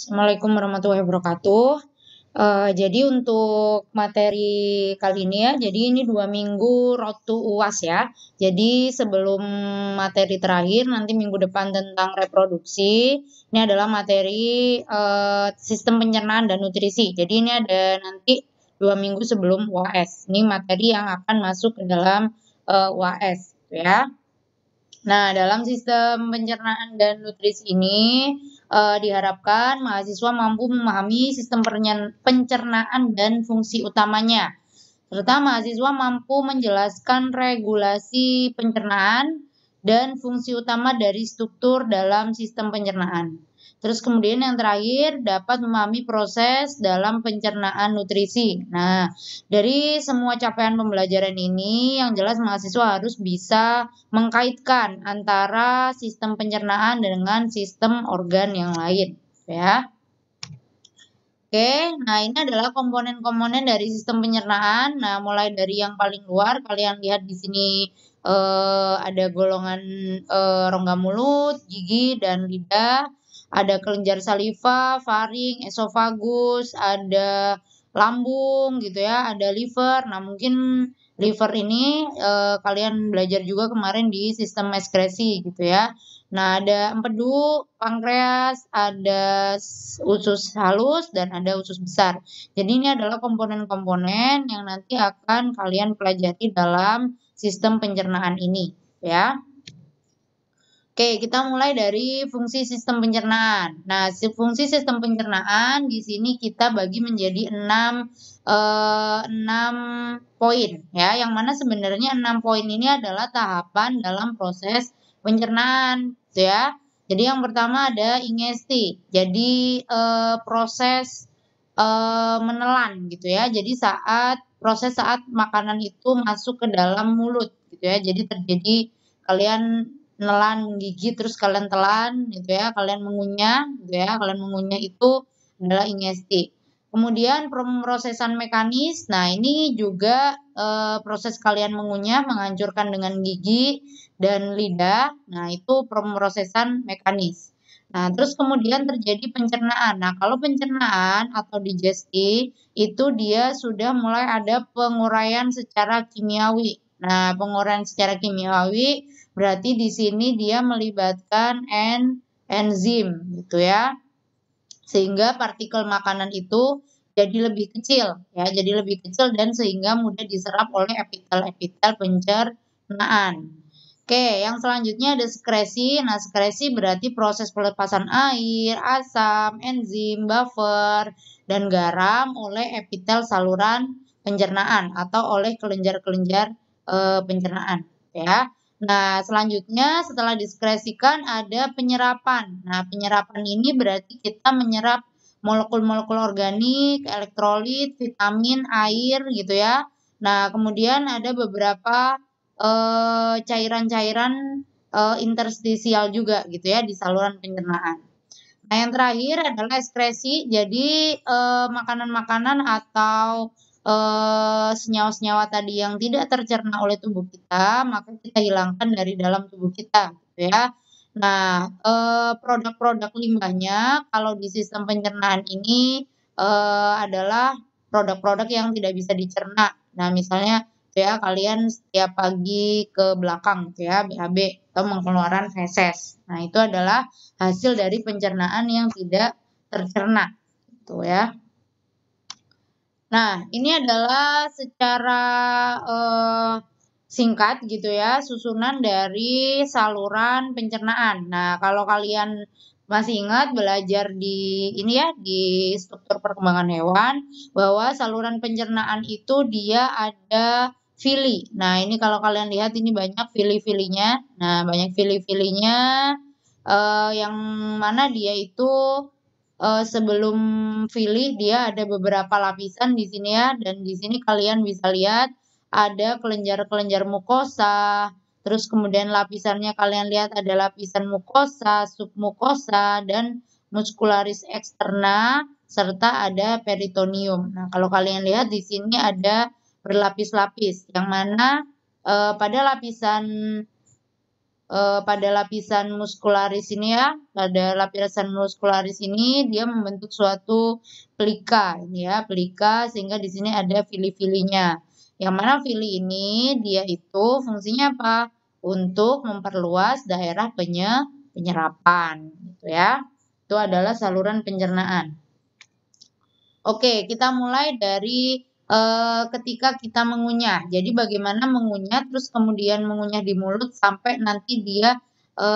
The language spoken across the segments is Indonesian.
Assalamualaikum warahmatullahi wabarakatuh. Uh, jadi untuk materi kali ini ya, jadi ini dua minggu road UAS ya. Jadi sebelum materi terakhir nanti minggu depan tentang reproduksi, ini adalah materi uh, sistem pencernaan dan nutrisi. Jadi ini ada nanti dua minggu sebelum UAS. Ini materi yang akan masuk ke dalam uh, UAS gitu ya. Nah dalam sistem pencernaan dan nutrisi ini uh, diharapkan mahasiswa mampu memahami sistem pencernaan dan fungsi utamanya, serta mahasiswa mampu menjelaskan regulasi pencernaan dan fungsi utama dari struktur dalam sistem pencernaan. Terus kemudian yang terakhir dapat memahami proses dalam pencernaan nutrisi. Nah, dari semua capaian pembelajaran ini yang jelas mahasiswa harus bisa mengkaitkan antara sistem pencernaan dengan sistem organ yang lain, ya. Oke, nah ini adalah komponen-komponen dari sistem pencernaan. Nah, mulai dari yang paling luar kalian lihat di sini eh, ada golongan eh, rongga mulut, gigi dan lidah ada kelenjar saliva, faring, esofagus, ada lambung gitu ya, ada liver. Nah, mungkin liver ini eh, kalian belajar juga kemarin di sistem ekskresi gitu ya. Nah, ada empedu, pankreas, ada usus halus dan ada usus besar. Jadi ini adalah komponen-komponen yang nanti akan kalian pelajari dalam sistem pencernaan ini ya. Oke, kita mulai dari fungsi sistem pencernaan. Nah, fungsi sistem pencernaan di sini kita bagi menjadi 6 eh, 6 poin ya, yang mana sebenarnya enam poin ini adalah tahapan dalam proses pencernaan gitu ya. Jadi yang pertama ada ingesti. Jadi eh, proses eh, menelan gitu ya. Jadi saat proses saat makanan itu masuk ke dalam mulut gitu ya. Jadi terjadi kalian nelan gigi terus kalian telan gitu ya kalian mengunyah gitu ya kalian mengunyah itu adalah ingesti kemudian pemrosesan mekanis nah ini juga e, proses kalian mengunyah menghancurkan dengan gigi dan lidah nah itu pemrosesan mekanis Nah, terus kemudian terjadi pencernaan. Nah, kalau pencernaan atau digesti itu dia sudah mulai ada penguraian secara kimiawi. Nah, penguraian secara kimiawi Berarti di sini dia melibatkan en enzim gitu ya. Sehingga partikel makanan itu jadi lebih kecil ya, jadi lebih kecil dan sehingga mudah diserap oleh epitel-epitel pencernaan. Oke, yang selanjutnya ada sekresi. Nah, sekresi berarti proses pelepasan air, asam, enzim, buffer, dan garam oleh epitel saluran pencernaan atau oleh kelenjar-kelenjar e, pencernaan, ya. Nah, selanjutnya setelah diskresikan ada penyerapan. Nah, penyerapan ini berarti kita menyerap molekul-molekul organik, elektrolit, vitamin, air gitu ya. Nah, kemudian ada beberapa eh, cairan-cairan e, e, interstisial juga gitu ya di saluran pencernaan. Nah, yang terakhir adalah ekskresi. Jadi eh, makanan-makanan e, atau Eh, senyawa-senyawa tadi yang tidak tercerna oleh tubuh kita, maka kita hilangkan dari dalam tubuh kita, gitu ya. Nah, eh, produk-produk limbahnya kalau di sistem pencernaan ini eh, adalah produk-produk yang tidak bisa dicerna. Nah, misalnya ya kalian setiap pagi ke belakang gitu ya BAB atau mengeluarkan feses. Nah, itu adalah hasil dari pencernaan yang tidak tercerna. Itu ya. Nah, ini adalah secara eh, singkat gitu ya, susunan dari saluran pencernaan. Nah, kalau kalian masih ingat belajar di ini ya di struktur perkembangan hewan bahwa saluran pencernaan itu dia ada fili. Nah, ini kalau kalian lihat ini banyak fili-filinya. Nah, banyak fili-filinya uh, yang mana dia itu uh, sebelum pilih dia ada beberapa lapisan di sini ya dan di sini kalian bisa lihat ada kelenjar-kelenjar mukosa, terus kemudian lapisannya kalian lihat ada lapisan mukosa, submukosa dan muskularis eksterna serta ada peritonium. Nah, kalau kalian lihat di sini ada berlapis-lapis yang mana uh, pada lapisan uh, pada lapisan muskularis ini ya, pada lapisan muskularis ini dia membentuk suatu pelika ini ya, pelika sehingga di sini ada fili-filinya. Yang mana fili ini dia itu fungsinya apa? Untuk memperluas daerah penye penyerapan gitu ya. Itu adalah saluran pencernaan. Oke, kita mulai dari e, ketika kita mengunyah. Jadi bagaimana mengunyah terus kemudian mengunyah di mulut sampai nanti dia e,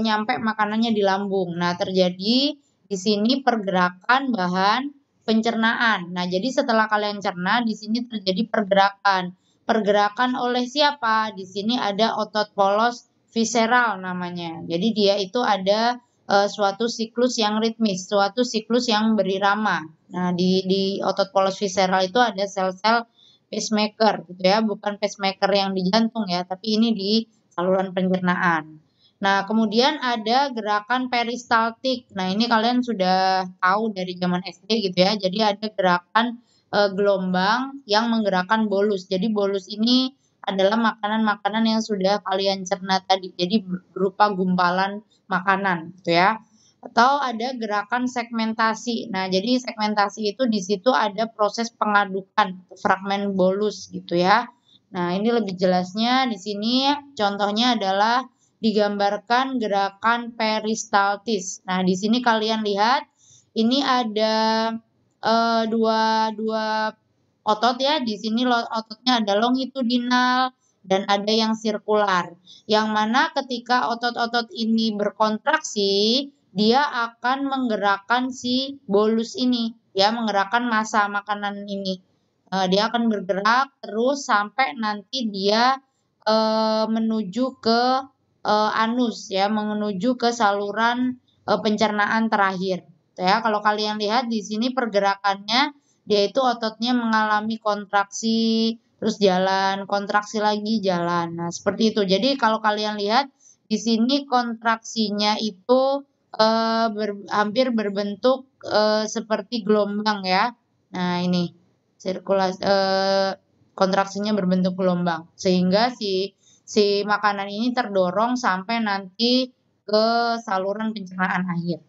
nyampe makanannya di lambung. Nah, terjadi di sini pergerakan bahan pencernaan. Nah, jadi setelah kalian cerna di sini terjadi pergerakan. Pergerakan oleh siapa? Di sini ada otot polos viseral namanya. Jadi dia itu ada uh, suatu siklus yang ritmis, suatu siklus yang berirama. Nah, di di otot polos visceral itu ada sel-sel pacemaker gitu ya, bukan pacemaker yang di jantung ya, tapi ini di saluran pencernaan. Nah, kemudian ada gerakan peristaltik. Nah, ini kalian sudah tahu dari zaman SD gitu ya. Jadi ada gerakan e, gelombang yang menggerakkan bolus. Jadi bolus ini adalah makanan-makanan yang sudah kalian cerna tadi. Jadi berupa gumpalan makanan gitu ya. Atau ada gerakan segmentasi. Nah, jadi segmentasi itu di situ ada proses pengadukan fragmen bolus gitu ya. Nah, ini lebih jelasnya di sini contohnya adalah digambarkan gerakan peristaltis. Nah, di sini kalian lihat ini ada uh, dua dua otot ya. Di sini ototnya ada longitudinal dan ada yang sirkular. Yang mana ketika otot-otot ini berkontraksi, dia akan menggerakkan si bolus ini, ya menggerakkan massa makanan ini. E, dia akan bergerak terus sampai nanti dia uh, menuju ke uh, anus ya, menuju ke saluran uh, pencernaan terakhir. Ya, kalau kalian lihat di sini pergerakannya dia itu ototnya mengalami kontraksi, terus jalan, kontraksi lagi jalan. Nah, seperti itu. Jadi kalau kalian lihat di sini kontraksinya itu eh, ber, hampir berbentuk eh, seperti gelombang ya. Nah, ini sirkulasi eh, kontraksinya berbentuk gelombang sehingga si si makanan ini terdorong sampai nanti ke saluran pencernaan akhir.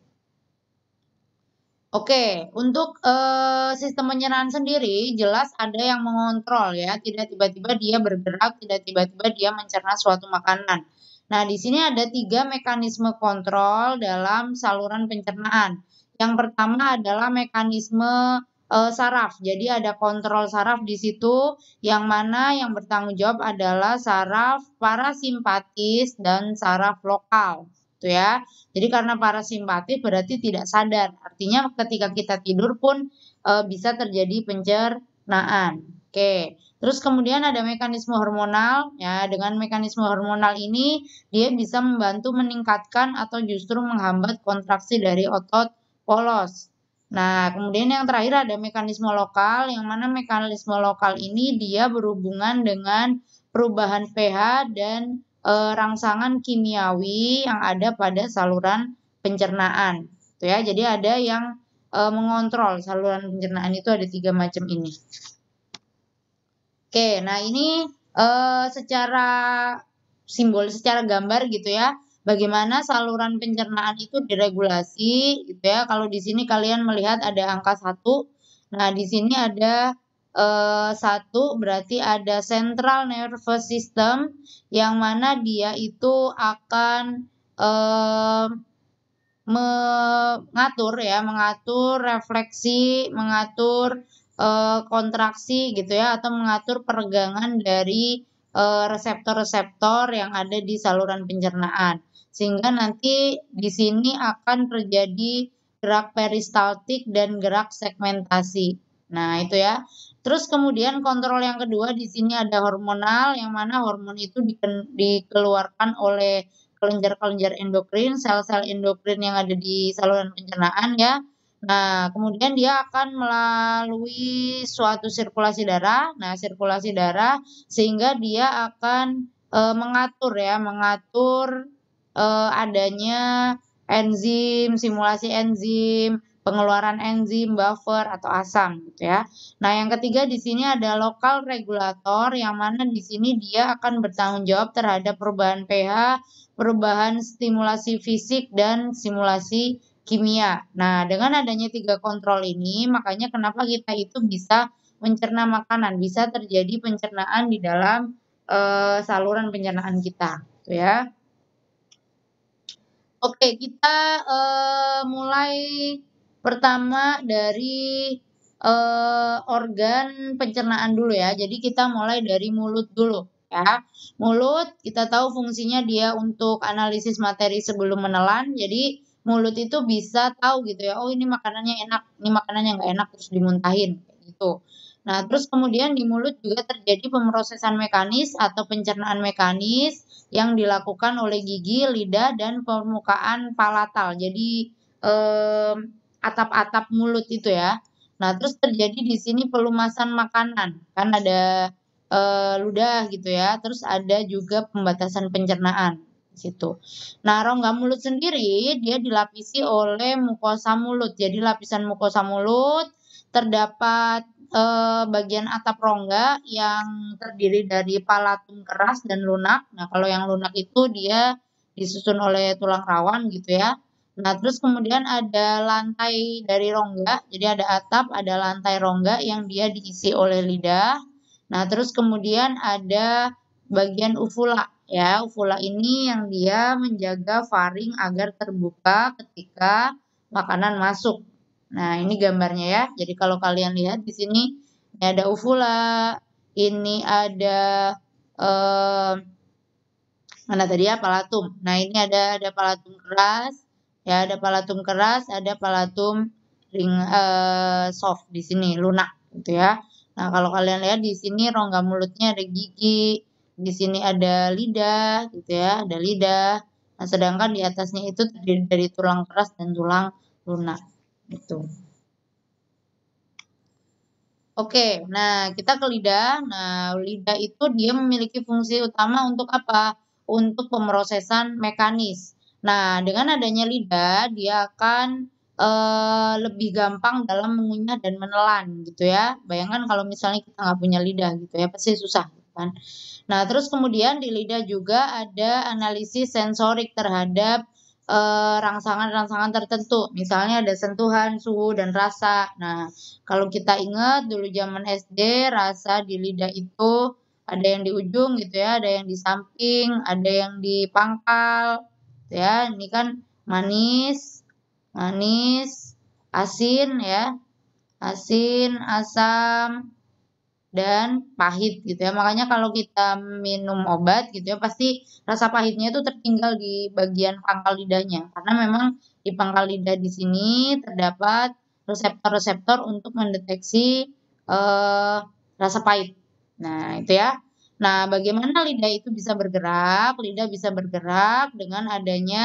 Oke, untuk uh, sistem penyerahan sendiri jelas ada yang mengontrol ya, tidak tiba-tiba dia bergerak, tidak tiba-tiba dia mencerna suatu makanan. Nah, di sini ada tiga mekanisme kontrol dalam saluran pencernaan. Yang pertama adalah mekanisme uh, saraf. Jadi ada kontrol saraf di situ yang mana yang bertanggung jawab adalah saraf parasimpatis dan saraf lokal gitu ya. Jadi karena parasimpatik berarti tidak sadar. Artinya ketika kita tidur pun e, bisa terjadi pencernaan. Oke. Terus kemudian ada mekanisme hormonal ya. Dengan mekanisme hormonal ini dia bisa membantu meningkatkan atau justru menghambat kontraksi dari otot polos. Nah, kemudian yang terakhir ada mekanisme lokal, yang mana mekanisme lokal ini dia berhubungan dengan perubahan pH dan Eh, rangsangan kimiawi yang ada pada saluran pencernaan. Tuh ya, jadi ada yang eh, mengontrol saluran pencernaan itu ada tiga macam ini. Oke, nah ini eh, secara simbol, secara gambar gitu ya. Bagaimana saluran pencernaan itu diregulasi gitu ya. Kalau di sini kalian melihat ada angka satu, Nah, di sini ada Eh, satu berarti ada central nervous system yang mana dia itu akan eh, mengatur ya mengatur refleksi mengatur eh, kontraksi gitu ya atau mengatur peregangan dari reseptor-reseptor yang ada di saluran pencernaan sehingga nanti di sini akan terjadi gerak peristaltik dan gerak segmentasi. Nah, itu ya. Terus kemudian kontrol yang kedua di sini ada hormonal yang mana hormon itu dikeluarkan oleh kelenjar-kelenjar endokrin, sel-sel endokrin yang ada di saluran pencernaan ya. Nah, kemudian dia akan melalui suatu sirkulasi darah. Nah, sirkulasi darah sehingga dia akan e, mengatur ya, mengatur e, adanya enzim, simulasi enzim, pengeluaran enzim, buffer atau asam gitu ya. Nah, yang ketiga di sini ada lokal regulator yang mana di sini dia akan bertanggung jawab terhadap perubahan pH, perubahan stimulasi fisik dan simulasi kimia. Nah, dengan adanya tiga kontrol ini, makanya kenapa kita itu bisa mencerna makanan, bisa terjadi pencernaan di dalam e, saluran pencernaan kita, gitu ya. Oke, kita e, mulai Pertama dari eh, organ pencernaan dulu ya. Jadi kita mulai dari mulut dulu ya. Mulut kita tahu fungsinya dia untuk analisis materi sebelum menelan. Jadi mulut itu bisa tahu gitu ya. Oh ini makanannya enak, ini makanannya nggak enak terus dimuntahin gitu. Nah, terus kemudian di mulut juga terjadi pemrosesan mekanis atau pencernaan mekanis yang dilakukan oleh gigi, lidah, dan permukaan palatal. Jadi, eh, atap-atap mulut itu ya. Nah, terus terjadi di sini pelumasan makanan. Kan ada e, ludah gitu ya. Terus ada juga pembatasan pencernaan di situ. Nah, rongga mulut sendiri dia dilapisi oleh mukosa mulut. Jadi lapisan mukosa mulut terdapat e, bagian atap rongga yang terdiri dari palatum keras dan lunak. Nah, kalau yang lunak itu dia disusun oleh tulang rawan gitu ya. Nah, terus kemudian ada lantai dari rongga. Jadi ada atap, ada lantai rongga yang dia diisi oleh lidah. Nah, terus kemudian ada bagian uvula ya. Uvula ini yang dia menjaga faring agar terbuka ketika makanan masuk. Nah, ini gambarnya ya. Jadi kalau kalian lihat di sini ini ada uvula, ini ada eh, mana tadi ya palatum. Nah, ini ada ada palatum keras Ya, ada palatum keras, ada palatum ring uh, soft di sini, lunak gitu ya. Nah, kalau kalian lihat di sini rongga mulutnya ada gigi, di sini ada lidah gitu ya, ada lidah. Nah, sedangkan di atasnya itu terdiri dari tulang keras dan tulang lunak gitu. Oke, nah kita ke lidah. Nah, lidah itu dia memiliki fungsi utama untuk apa? Untuk pemrosesan mekanis. Nah, dengan adanya lidah, dia akan e, lebih gampang dalam mengunyah dan menelan gitu ya. Bayangkan kalau misalnya kita nggak punya lidah gitu ya, pasti susah kan. Nah, terus kemudian di lidah juga ada analisis sensorik terhadap eh, rangsangan-rangsangan e, tertentu. Misalnya ada sentuhan, suhu, dan rasa. Nah, kalau kita ingat dulu zaman SD, rasa di lidah itu ada yang di ujung gitu ya, ada yang di samping, ada yang di pangkal, ya ini kan manis manis asin ya asin asam dan pahit gitu ya makanya kalau kita minum obat gitu ya pasti rasa pahitnya itu tertinggal di bagian pangkal lidahnya karena memang di pangkal lidah di sini terdapat reseptor-reseptor untuk mendeteksi eh, rasa pahit nah itu ya Nah, bagaimana lidah itu bisa bergerak? Lidah bisa bergerak dengan adanya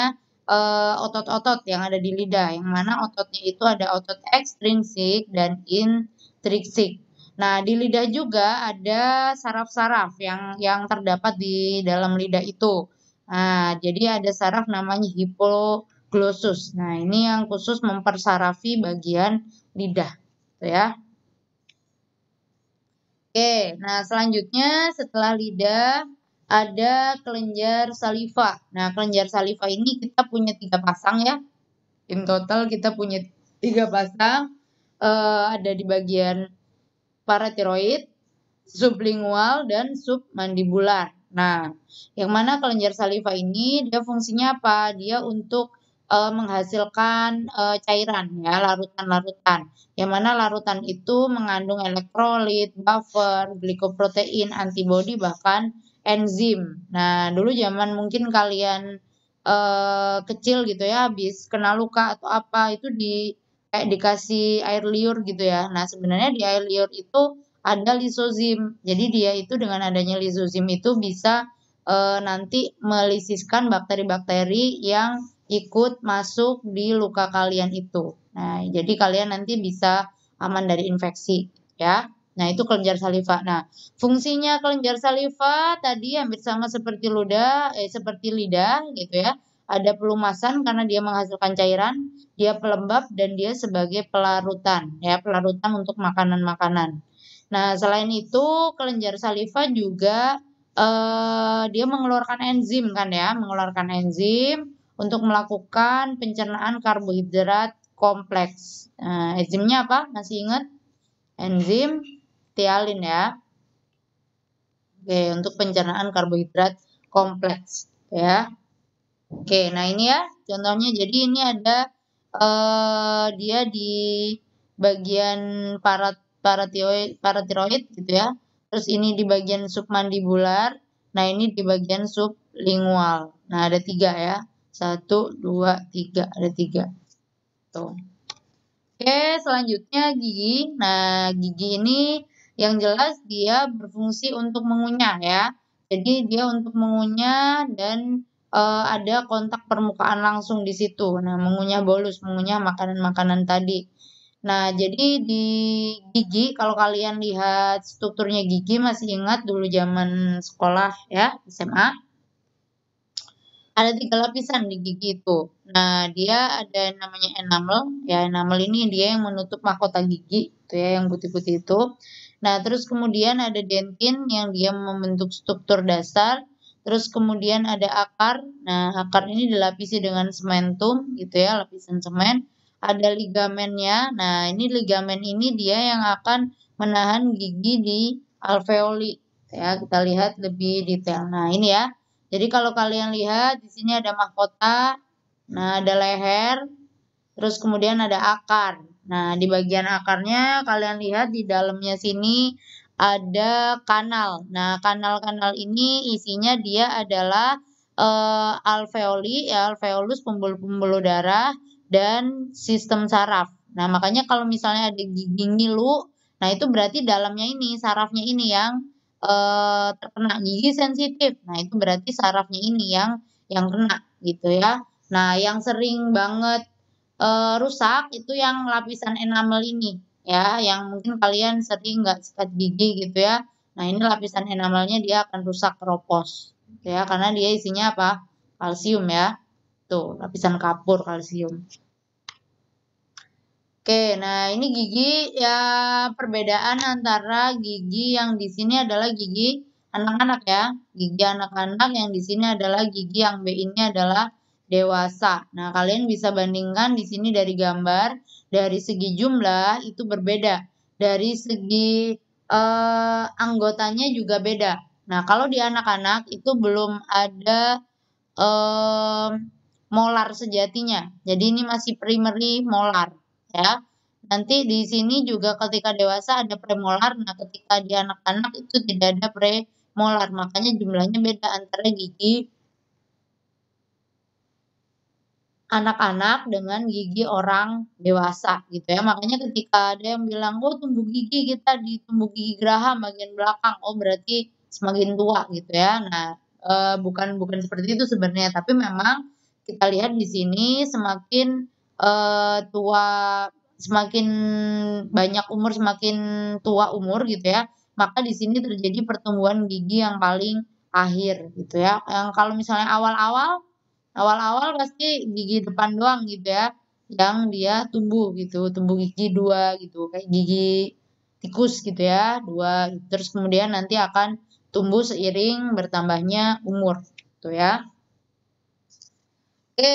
eh, otot-otot yang ada di lidah, yang mana ototnya itu ada otot ekstrinsik dan intrinsik. Nah, di lidah juga ada saraf-saraf yang yang terdapat di dalam lidah itu. Nah, jadi ada saraf namanya hipoglosus. Nah, ini yang khusus mempersarafi bagian lidah, gitu ya. Oke, nah selanjutnya setelah lidah ada kelenjar saliva. Nah, kelenjar saliva ini kita punya tiga pasang ya. In total kita punya tiga pasang. Uh, ada di bagian paratiroid, sublingual, dan submandibular. Nah, yang mana kelenjar saliva ini dia fungsinya apa? Dia untuk uh, menghasilkan uh, cairan ya larutan-larutan yang mana larutan itu mengandung elektrolit, buffer, glikoprotein, antibodi bahkan enzim. Nah dulu zaman mungkin kalian uh, kecil gitu ya habis kena luka atau apa itu di kayak dikasih air liur gitu ya. Nah sebenarnya di air liur itu ada lisozim. Jadi dia itu dengan adanya lisozim itu bisa nanti melisiskan bakteri-bakteri yang ikut masuk di luka kalian itu. Nah, jadi kalian nanti bisa aman dari infeksi, ya. Nah, itu kelenjar saliva. Nah, fungsinya kelenjar saliva tadi hampir sama seperti ludah, eh seperti lidah gitu ya. Ada pelumasan karena dia menghasilkan cairan, dia pelembab dan dia sebagai pelarutan, ya, pelarutan untuk makanan-makanan. Nah, selain itu kelenjar saliva juga eh, dia mengeluarkan enzim kan ya, mengeluarkan enzim untuk melakukan pencernaan karbohidrat kompleks. Nah, enzimnya apa? Masih ingat? Enzim tialin ya. Oke, untuk pencernaan karbohidrat kompleks ya. Oke, nah ini ya contohnya. Jadi ini ada uh, dia di bagian parat paratiroid, paratiroid gitu ya. Terus ini di bagian submandibular. Nah, ini di bagian sublingual. Nah, ada tiga ya. Satu, dua, tiga. Ada tiga. Tuh. Oke, selanjutnya gigi. Nah, gigi ini yang jelas dia berfungsi untuk mengunyah ya. Jadi dia untuk mengunyah dan e, ada kontak permukaan langsung di situ. Nah, mengunyah bolus, mengunyah makanan-makanan tadi. Nah, jadi di gigi, kalau kalian lihat strukturnya gigi masih ingat dulu zaman sekolah ya, SMA ada tiga lapisan di gigi itu. Nah, dia ada yang namanya enamel. Ya, enamel ini dia yang menutup mahkota gigi, itu ya, yang putih-putih itu. Nah, terus kemudian ada dentin yang dia membentuk struktur dasar. Terus kemudian ada akar. Nah, akar ini dilapisi dengan sementum, gitu ya, lapisan semen. Ada ligamennya. Nah, ini ligamen ini dia yang akan menahan gigi di alveoli. Ya, kita lihat lebih detail. Nah, ini ya. Jadi kalau kalian lihat di sini ada mahkota, nah ada leher, terus kemudian ada akar. Nah, di bagian akarnya kalian lihat di dalamnya sini ada kanal. Nah, kanal-kanal ini isinya dia adalah uh, alveoli, ya, alveolus pembuluh-pembuluh darah dan sistem saraf. Nah, makanya kalau misalnya ada gigi ngilu, nah itu berarti dalamnya ini sarafnya ini yang e, terkena gigi sensitif. Nah, itu berarti sarafnya ini yang yang kena gitu ya. Nah, yang sering banget e, rusak itu yang lapisan enamel ini ya, yang mungkin kalian sering nggak sikat gigi gitu ya. Nah, ini lapisan enamelnya dia akan rusak keropos ya karena dia isinya apa? kalsium ya. Tuh, lapisan kapur kalsium. Oke, nah ini gigi ya perbedaan antara gigi yang di sini adalah gigi anak-anak ya. Gigi anak-anak yang di sini adalah gigi yang B ini adalah dewasa. Nah, kalian bisa bandingkan di sini dari gambar dari segi jumlah itu berbeda. Dari segi eh, anggotanya juga beda. Nah, kalau di anak-anak itu belum ada eh, molar sejatinya. Jadi ini masih primary molar ya. Nanti di sini juga ketika dewasa ada premolar, nah ketika di anak-anak itu tidak ada premolar, makanya jumlahnya beda antara gigi anak-anak dengan gigi orang dewasa gitu ya. Makanya ketika ada yang bilang, oh tumbuh gigi kita di tumbuh gigi geraham bagian belakang, oh berarti semakin tua gitu ya. Nah, e, bukan bukan seperti itu sebenarnya, tapi memang kita lihat di sini semakin uh, tua semakin banyak umur semakin tua umur gitu ya maka di sini terjadi pertumbuhan gigi yang paling akhir gitu ya yang kalau misalnya awal-awal awal-awal pasti gigi depan doang gitu ya yang dia tumbuh gitu tumbuh gigi dua gitu kayak gigi tikus gitu ya dua terus kemudian nanti akan tumbuh seiring bertambahnya umur gitu ya oke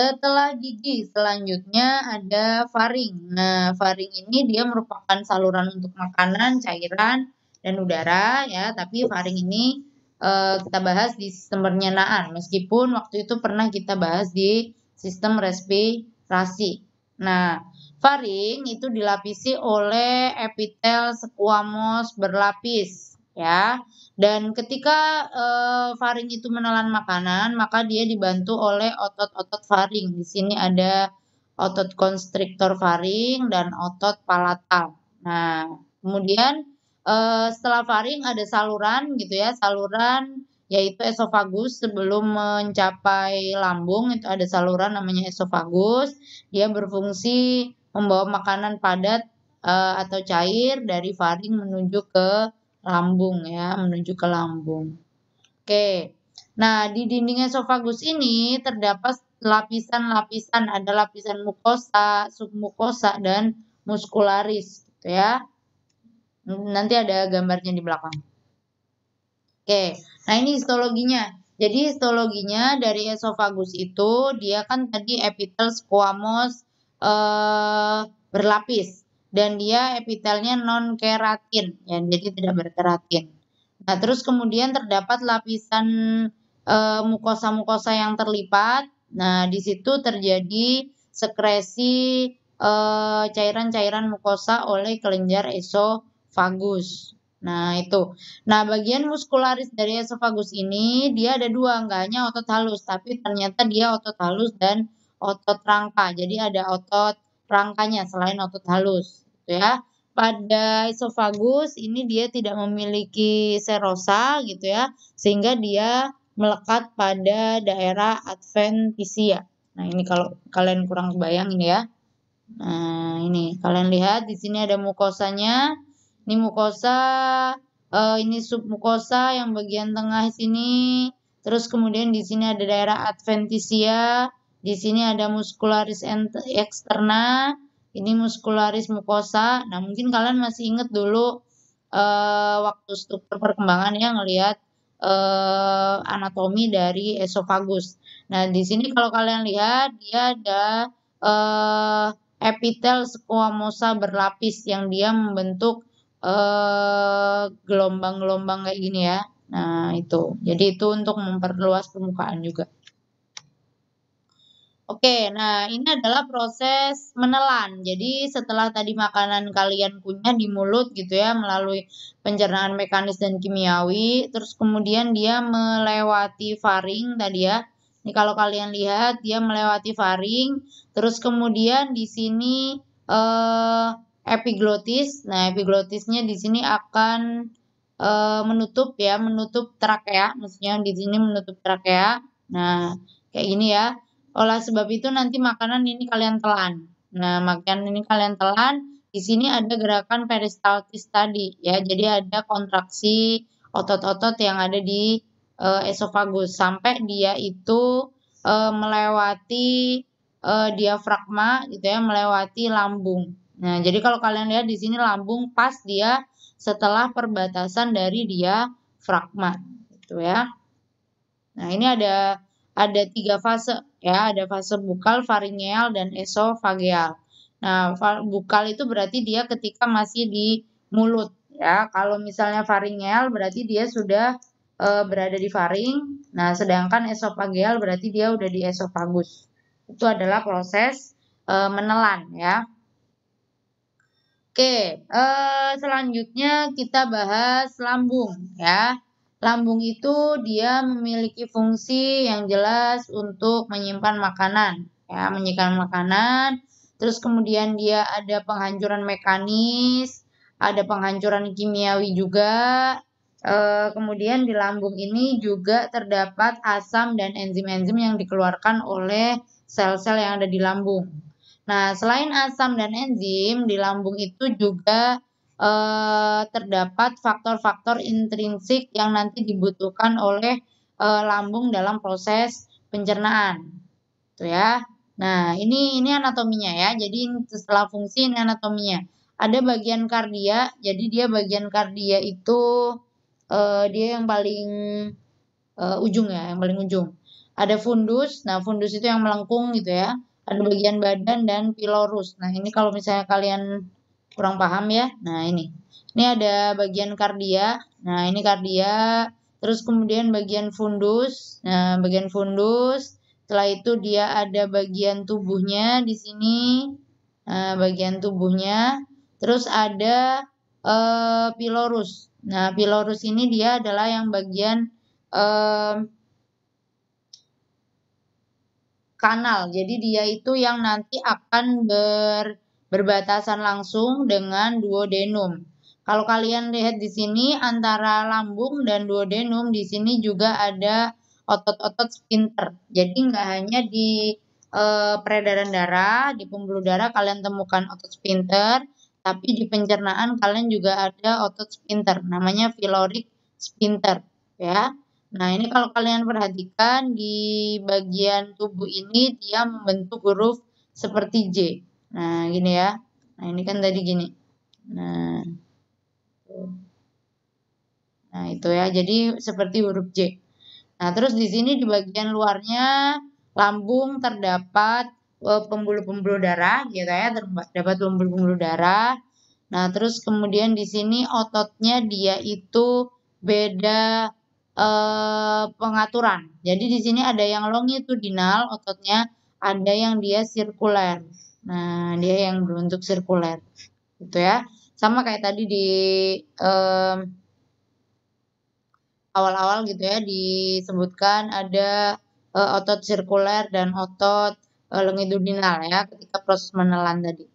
setelah gigi, selanjutnya ada faring. Nah, faring ini dia merupakan saluran untuk makanan, cairan, dan udara ya, tapi faring ini uh, kita bahas di sistem pernyanaan, meskipun waktu itu pernah kita bahas di sistem respirasi. Nah, faring itu dilapisi oleh epitel squamous berlapis ya. Dan ketika e, faring itu menelan makanan, maka dia dibantu oleh otot-otot faring. Di sini ada otot konstriktor faring dan otot palatal. Nah, kemudian e, setelah faring ada saluran gitu ya, saluran yaitu esofagus sebelum mencapai lambung itu ada saluran namanya esofagus. Dia berfungsi membawa makanan padat eh, atau cair dari faring menuju ke lambung ya, menuju ke lambung. Oke. Nah, di dinding esofagus ini terdapat lapisan-lapisan, ada lapisan mukosa, submukosa dan muskularis gitu ya. Nanti ada gambarnya di belakang. Oke. Nah, ini histologinya. Jadi histologinya dari esofagus itu dia kan tadi epitel squamos eh, berlapis dan dia epitelnya non keratin ya jadi tidak berkeratin. Nah terus kemudian terdapat lapisan eh, mukosa-mukosa yang terlipat. Nah di situ terjadi sekresi eh, cairan-cairan e, mukosa oleh kelenjar esofagus. Nah, itu. Nah, bagian muskularis dari esofagus ini dia ada dua, enggak hanya otot halus, tapi ternyata dia otot halus dan otot rangka. Jadi ada otot rangkanya selain otot halus gitu ya. Pada esofagus ini dia tidak memiliki serosa gitu ya sehingga dia melekat pada daerah adventitia. Nah, ini kalau kalian kurang bayang ini ya. Nah, ini kalian lihat di sini ada mukosanya. Ini mukosa uh, ini submukosa yang bagian tengah sini. Terus kemudian di sini ada daerah adventitia di sini ada muskularis eksterna, ini muskularis mukosa. Nah, mungkin kalian masih ingat dulu eh, waktu struktur perkembangan yang ngelihat eh, anatomi dari esofagus. Nah, di sini kalau kalian lihat dia ada eh, epitel squamosa berlapis yang dia membentuk eh, gelombang-gelombang kayak gini ya. Nah, itu. Jadi itu untuk memperluas permukaan juga. Oke, nah ini adalah proses menelan. Jadi setelah tadi makanan kalian punya di mulut gitu ya melalui pencernaan mekanis dan kimiawi, terus kemudian dia melewati faring tadi ya. Ini kalau kalian lihat dia melewati faring, terus kemudian di sini eh, epiglotis. Nah, epiglotisnya di sini akan eh, menutup ya, menutup trakea, maksudnya di sini menutup trakea. Nah, kayak gini ya. Oleh sebab itu nanti makanan ini kalian telan. Nah, makanan ini kalian telan, di sini ada gerakan peristaltis tadi ya. Jadi ada kontraksi otot-otot yang ada di e, eh, esofagus sampai dia itu e, melewati e, diafragma gitu ya, melewati lambung. Nah, jadi kalau kalian lihat di sini lambung pas dia setelah perbatasan dari diafragma gitu ya. Nah, ini ada ada tiga fase ya ada fase bukal, faringeal dan esofageal. Nah, bukal itu berarti dia ketika masih di mulut ya. Kalau misalnya faringeal berarti dia sudah e, berada di faring. Nah, sedangkan esofageal berarti dia sudah di esofagus. Itu adalah proses e, menelan ya. Oke, e, selanjutnya kita bahas lambung ya. Lambung itu dia memiliki fungsi yang jelas untuk menyimpan makanan, ya, menyimpan makanan. Terus kemudian dia ada penghancuran mekanis, ada penghancuran kimiawi juga. E, kemudian di lambung ini juga terdapat asam dan enzim-enzim yang dikeluarkan oleh sel-sel yang ada di lambung. Nah, selain asam dan enzim, di lambung itu juga eh, terdapat faktor-faktor intrinsik yang nanti dibutuhkan oleh eh, lambung dalam proses pencernaan. Tuh gitu ya. Nah, ini ini anatominya ya. Jadi setelah fungsi ini anatominya. Ada bagian kardia, jadi dia bagian kardia itu eh, dia yang paling eh, ujung ya, yang paling ujung. Ada fundus, nah fundus itu yang melengkung gitu ya. Ada bagian badan dan pilorus. Nah, ini kalau misalnya kalian kurang paham ya. Nah, ini. Ini ada bagian kardia. Nah, ini kardia. Terus kemudian bagian fundus. Nah, bagian fundus. Setelah itu dia ada bagian tubuhnya di sini. Nah, bagian tubuhnya. Terus ada eh, pilorus. Nah, pilorus ini dia adalah yang bagian eh, kanal. Jadi dia itu yang nanti akan ber berbatasan langsung dengan duodenum. Kalau kalian lihat di sini antara lambung dan duodenum di sini juga ada otot-otot sphincter. Jadi nggak hanya di e, peredaran darah, di pembuluh darah kalian temukan otot sphincter, tapi di pencernaan kalian juga ada otot sphincter, namanya pyloric sphincter, ya. Nah ini kalau kalian perhatikan di bagian tubuh ini dia membentuk huruf seperti J. Nah, gini ya. Nah, ini kan tadi gini. Nah, nah itu ya. Jadi seperti huruf J. Nah, terus di sini di bagian luarnya lambung terdapat eh, pembuluh-pembuluh darah gitu ya, terdapat pembuluh-pembuluh darah. Nah, terus kemudian di sini ototnya dia itu beda eh, pengaturan. Jadi di sini ada yang longitudinal ototnya, ada yang dia sirkuler. Nah, dia yang berbentuk sirkuler. Gitu ya. Sama kayak tadi di awal-awal um, gitu ya disebutkan ada uh, otot sirkuler dan otot uh, longitudinal ya ketika proses menelan tadi.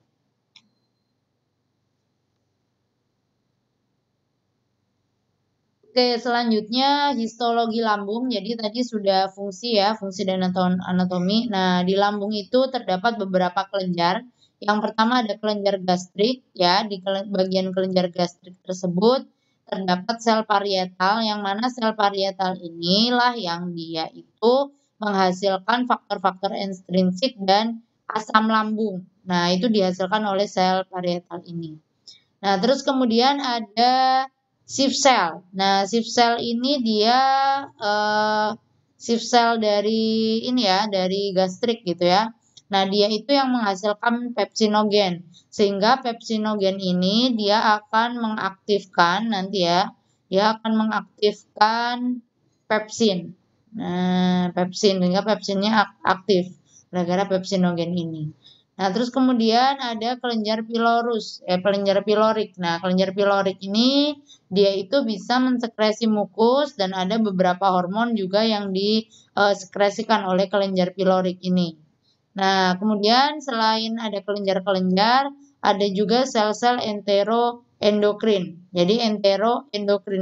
Oke, selanjutnya histologi lambung. Jadi tadi sudah fungsi ya, fungsi dan anatomi. Nah, di lambung itu terdapat beberapa kelenjar. Yang pertama ada kelenjar gastrik ya, di bagian kelenjar gastrik tersebut terdapat sel parietal yang mana sel parietal inilah yang dia itu menghasilkan faktor-faktor intrinsik dan asam lambung. Nah, itu dihasilkan oleh sel parietal ini. Nah, terus kemudian ada shift cell. Nah, shift cell ini dia uh, shift cell dari ini ya, dari gastrik gitu ya. Nah, dia itu yang menghasilkan pepsinogen. Sehingga pepsinogen ini dia akan mengaktifkan nanti ya, dia akan mengaktifkan pepsin. Nah, pepsin sehingga pepsinnya aktif gara-gara pepsinogen ini. Nah, terus kemudian ada kelenjar pilorus, eh, kelenjar pilorik. Nah, kelenjar pilorik ini dia itu bisa mensekresi mukus dan ada beberapa hormon juga yang disekresikan eh, oleh kelenjar pilorik ini. Nah, kemudian selain ada kelenjar-kelenjar, ada juga sel-sel entero Jadi entero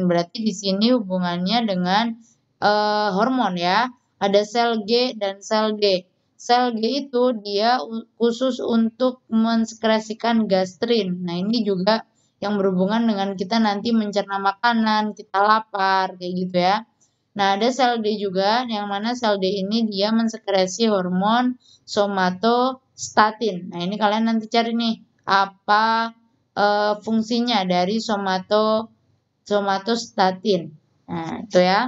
berarti di sini hubungannya dengan eh, hormon ya. Ada sel G dan sel D sel G itu dia khusus untuk mensekresikan gastrin. Nah, ini juga yang berhubungan dengan kita nanti mencerna makanan, kita lapar, kayak gitu ya. Nah, ada sel D juga, yang mana sel D ini dia mensekresi hormon somatostatin. Nah, ini kalian nanti cari nih, apa e, fungsinya dari somato somatostatin. Nah, itu ya.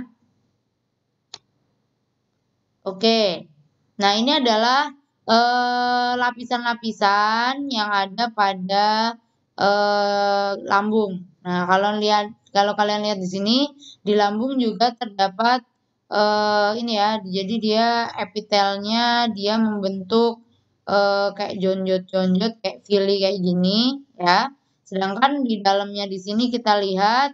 Oke. Nah, ini adalah eh, lapisan-lapisan eh, yang ada pada eh, lambung. Nah, kalau lihat kalau kalian lihat di sini di lambung juga terdapat eh, ini ya. Jadi dia epitelnya dia membentuk eh, kayak jonjot-jonjot kayak fili kayak gini ya. Sedangkan di dalamnya di sini kita lihat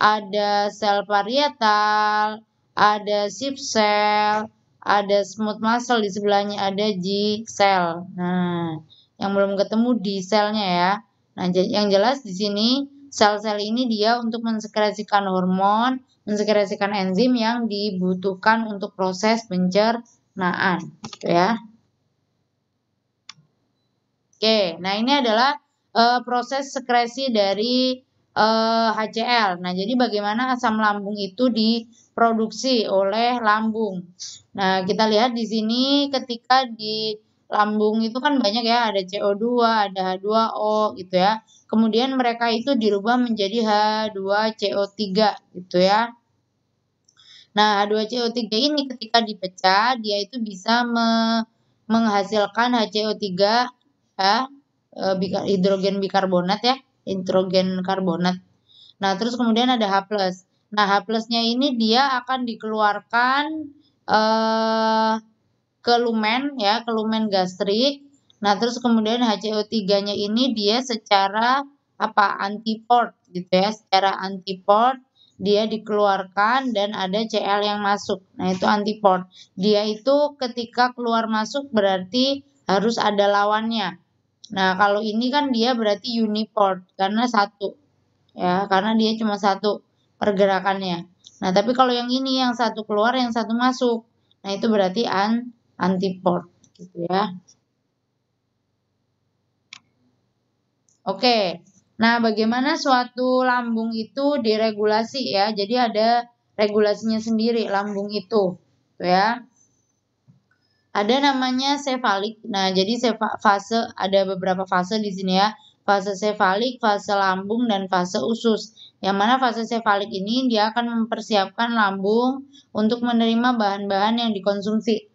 ada sel parietal, ada sip cell, ada smooth muscle di sebelahnya ada G cell. Nah, yang belum ketemu di selnya ya. Nah, yang jelas di sini sel-sel ini dia untuk mensekresikan hormon, mensekresikan enzim yang dibutuhkan untuk proses pencernaan, gitu ya. Oke, nah ini adalah uh, proses sekresi dari uh, eh, HCl. Nah, jadi bagaimana asam lambung itu diproduksi oleh lambung? Nah, kita lihat di sini ketika di lambung itu kan banyak ya, ada CO2, ada H2O gitu ya. Kemudian mereka itu dirubah menjadi H2CO3 gitu ya. Nah, H2CO3 ini ketika dipecah, dia itu bisa me menghasilkan HCO3 ya, e, hidrogen bikarbonat ya, hidrogen karbonat. Nah, terus kemudian ada H+. Nah, H+-nya ini dia akan dikeluarkan eh, ke ya, kelumen gastrik. Nah, terus kemudian HCO3-nya ini dia secara apa? antiport gitu ya, secara antiport dia dikeluarkan dan ada CL yang masuk. Nah, itu antiport. Dia itu ketika keluar masuk berarti harus ada lawannya. Nah, kalau ini kan dia berarti uniport karena satu. Ya, karena dia cuma satu pergerakannya. Nah, tapi kalau yang ini yang satu keluar, yang satu masuk. Nah, itu berarti an antiport gitu ya. Oke. Nah, bagaimana suatu lambung itu diregulasi ya? Jadi ada regulasinya sendiri lambung itu, gitu ya. Ada namanya sefalik. Nah, jadi fase ada beberapa fase di sini ya. Fase sefalik, fase lambung dan fase usus. Yang mana fase cefalik ini dia akan mempersiapkan lambung untuk menerima bahan-bahan yang dikonsumsi.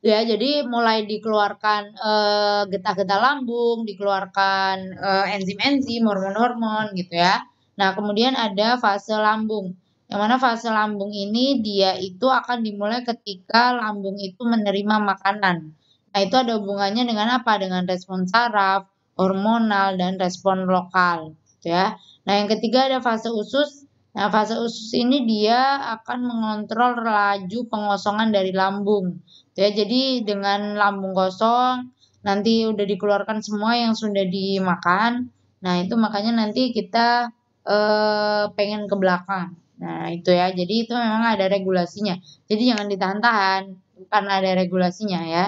Ya, jadi mulai dikeluarkan eh, getah-getah lambung, dikeluarkan eh, enzim-enzim, hormon-hormon gitu ya. Nah, kemudian ada fase lambung. Yang mana fase lambung ini dia itu akan dimulai ketika lambung itu menerima makanan. Nah, itu ada hubungannya dengan apa? Dengan respon saraf, hormonal dan respon lokal gitu ya. Nah, yang ketiga ada fase usus. Nah, fase usus ini dia akan mengontrol laju pengosongan dari lambung. Gitu ya, jadi dengan lambung kosong nanti udah dikeluarkan semua yang sudah dimakan. Nah, itu makanya nanti kita eh, pengen ke belakang. Nah, itu ya. Jadi itu memang ada regulasinya. Jadi jangan ditahan-tahan, karena ada regulasinya ya.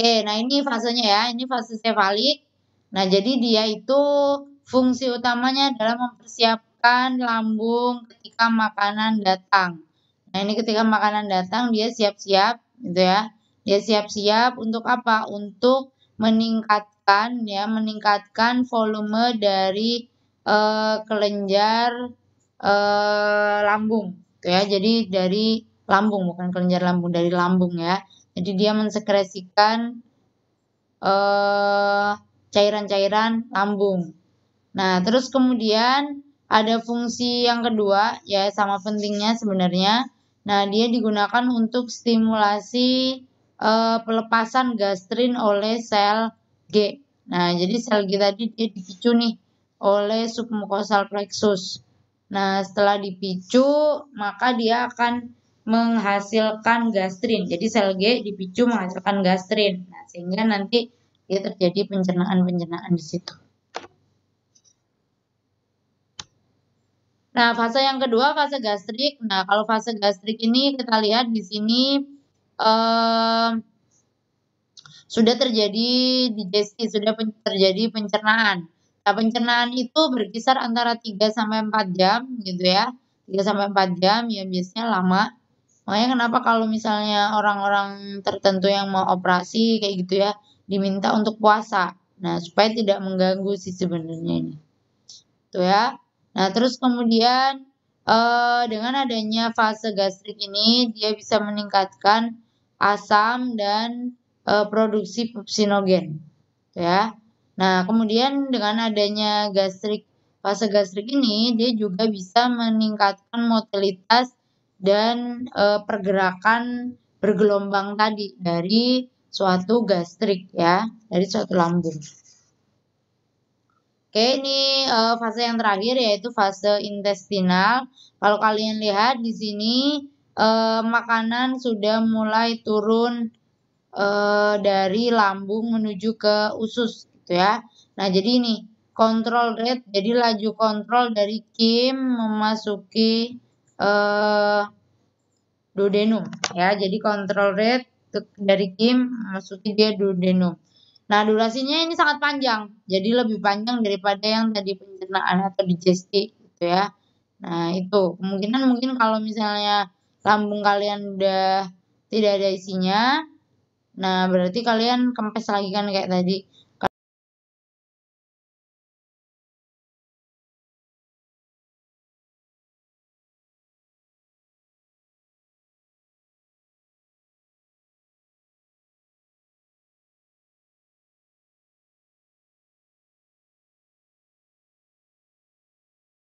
Oke, nah ini fasenya ya, ini fase sefalik. Nah, jadi dia itu fungsi utamanya adalah mempersiapkan lambung ketika makanan datang. Nah, ini ketika makanan datang dia siap-siap gitu ya. Dia siap-siap untuk apa? Untuk meningkatkan ya, meningkatkan volume dari uh, kelenjar uh, lambung gitu ya. Jadi dari lambung bukan kelenjar lambung dari lambung ya. Jadi dia mensekresikan eh, cairan-cairan uh, lambung. Nah, terus kemudian ada fungsi yang kedua ya sama pentingnya sebenarnya. Nah, dia digunakan untuk stimulasi uh, pelepasan gastrin oleh sel G. Nah, jadi sel G tadi dia dipicu nih oleh submukosal plexus. Nah, setelah dipicu, maka dia akan menghasilkan gastrin. Jadi sel G dipicu menghasilkan gastrin. Nah, sehingga nanti dia terjadi pencernaan-pencernaan di situ. Nah, fase yang kedua fase gastrik. Nah, kalau fase gastrik ini kita lihat di sini eh, sudah terjadi digesti, sudah pen terjadi pencernaan. Nah, pencernaan itu berkisar antara 3 sampai 4 jam gitu ya. 3 sampai 4 jam ya biasanya lama. Makanya kenapa kalau misalnya orang-orang tertentu yang mau operasi kayak gitu ya, diminta untuk puasa. Nah, supaya tidak mengganggu sih sebenarnya ini. Tuh gitu ya. Nah, terus kemudian eh, dengan adanya fase gastrik ini, dia bisa meningkatkan asam dan eh, produksi pepsinogen. Tuh gitu ya. Nah, kemudian dengan adanya gastrik fase gastrik ini, dia juga bisa meningkatkan motilitas dan e, pergerakan bergelombang tadi dari suatu gastrik ya, dari suatu lambung. Oke, ini e, fase yang terakhir yaitu fase intestinal. Kalau kalian lihat di sini e, makanan sudah mulai turun e, dari lambung menuju ke usus gitu ya. Nah, jadi ini kontrol rate jadi laju kontrol dari kim memasuki eh, duodenum ya. Jadi kontrol rate dari kim, maksudnya dia duodenum. Nah, durasinya ini sangat panjang. Jadi lebih panjang daripada yang tadi pencernaan atau digesti gitu ya. Nah, itu. Kemungkinan mungkin kalau misalnya lambung kalian udah tidak ada isinya, nah berarti kalian kempes lagi kan kayak tadi.